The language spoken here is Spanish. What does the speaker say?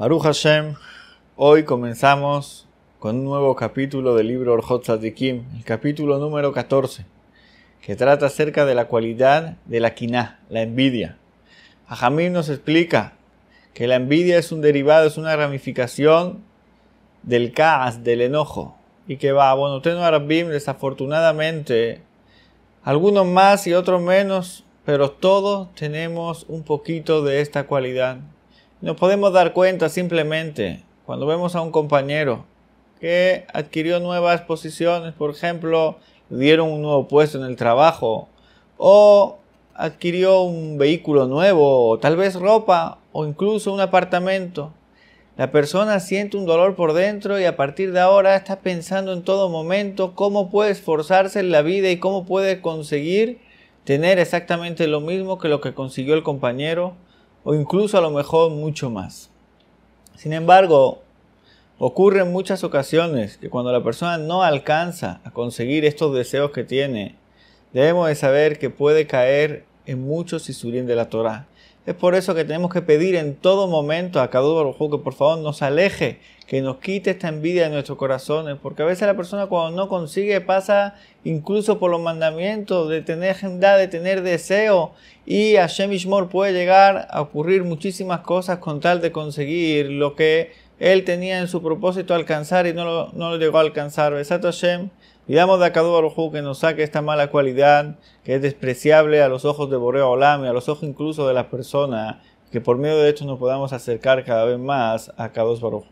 Baruch Hashem, hoy comenzamos con un nuevo capítulo del libro de kim el capítulo número 14, que trata acerca de la cualidad de la quiná, la envidia. Ajamim nos explica que la envidia es un derivado, es una ramificación del caas, del enojo, y que va, bueno, Teno Arabim, desafortunadamente, algunos más y otros menos, pero todos tenemos un poquito de esta cualidad nos podemos dar cuenta simplemente cuando vemos a un compañero que adquirió nuevas posiciones, por ejemplo, dieron un nuevo puesto en el trabajo o adquirió un vehículo nuevo o tal vez ropa o incluso un apartamento. La persona siente un dolor por dentro y a partir de ahora está pensando en todo momento cómo puede esforzarse en la vida y cómo puede conseguir tener exactamente lo mismo que lo que consiguió el compañero o incluso a lo mejor mucho más. Sin embargo, ocurre en muchas ocasiones que cuando la persona no alcanza a conseguir estos deseos que tiene, debemos de saber que puede caer en muchos sisurín de la Torah. Es por eso que tenemos que pedir en todo momento a los que por favor nos aleje, que nos quite esta envidia de nuestros corazones, porque a veces la persona cuando no consigue pasa incluso por los mandamientos de tener agenda, de tener deseo, y a Shem Moore puede llegar a ocurrir muchísimas cosas con tal de conseguir lo que él tenía en su propósito alcanzar y no lo, no llegó a alcanzar. Besat Hashem, pidamos de que nos saque esta mala cualidad que es despreciable a los ojos de boreo Olam y a los ojos incluso de las personas, que por medio de esto nos podamos acercar cada vez más a Kadosh Baruj